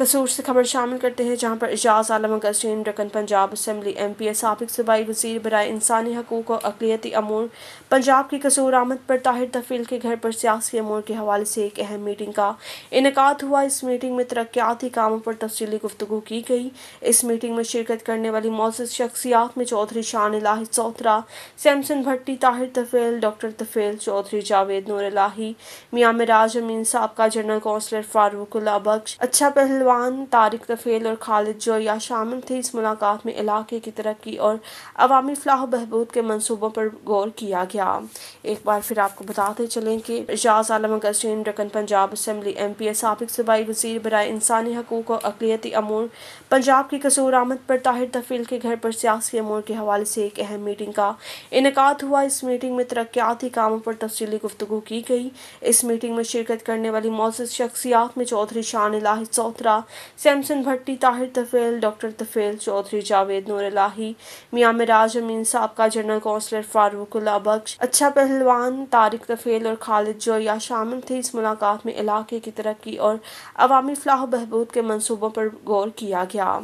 कसूर से खबर शामिल करते हैं जहां पर एजाज आलम अगस्टीन रकन Punjab assembly M P A सबक सूबाई वजीर बरए इंसानी हकूक और अकलीती अमूर पंजाब के कसूर आमद पर ताहिर तफील के घर पर सियासी अमूर के हवाले से एक अहम मीटिंग का इनका हुआ इस मीटिंग में तरक्याती कामों पर तफसली गुफ्तु की गई इस मीटिंग में शिरकत करने वाली मौजूद शख्सियात में चौधरी शान लाही चौथरा सैमसन भट्टी ताहिर तफेल डॉक्टर तफेल चौधरी जावेद नूर लाही मियाँ मराज अमीन साहब का जनरल कौंसलर फारूक बख्श अच्छा पहलवान जवान तारिक रफ़ेल और खालिद जोरिया शामिल थे इस मुलाकात में इलाके की तरक्की और अवामी फलाह बहबूद के मनसूबों पर गौर किया गया एक बार फिर आपको बताते चलें कि एजाज आलम अगस्टीन रकन Punjab assembly M P A सबक सूबाई वजीर बरए इंसानी हकूक और अकलीती अमूर पंजाब के कसूर आमद पर ताहिर तफील के घर पर सियासी अमूर के हवाले से एक अहम मीटिंग का इनका हुआ इस मीटिंग में तरक्याती कामों पर तफसली गुफ्तू की गई इस मीटिंग में शिरकत करने वाली मौजूद शख्सियात में चौधरी शान इलाही सैमसन भट्टी ताहिर तफेल डॉक्टर तफेल चौधरी जावेद लाही मियाँ मराज अमीन साहब का जनरल कौंसलर फारूक बख्श अच्छा पहलवान तारिक तफेल और खालिद जोया शामिल थे इस मुलाकात में इलाके की तरक्की और अवामी फलाह बहबूद के मनसूबों पर गौर किया गया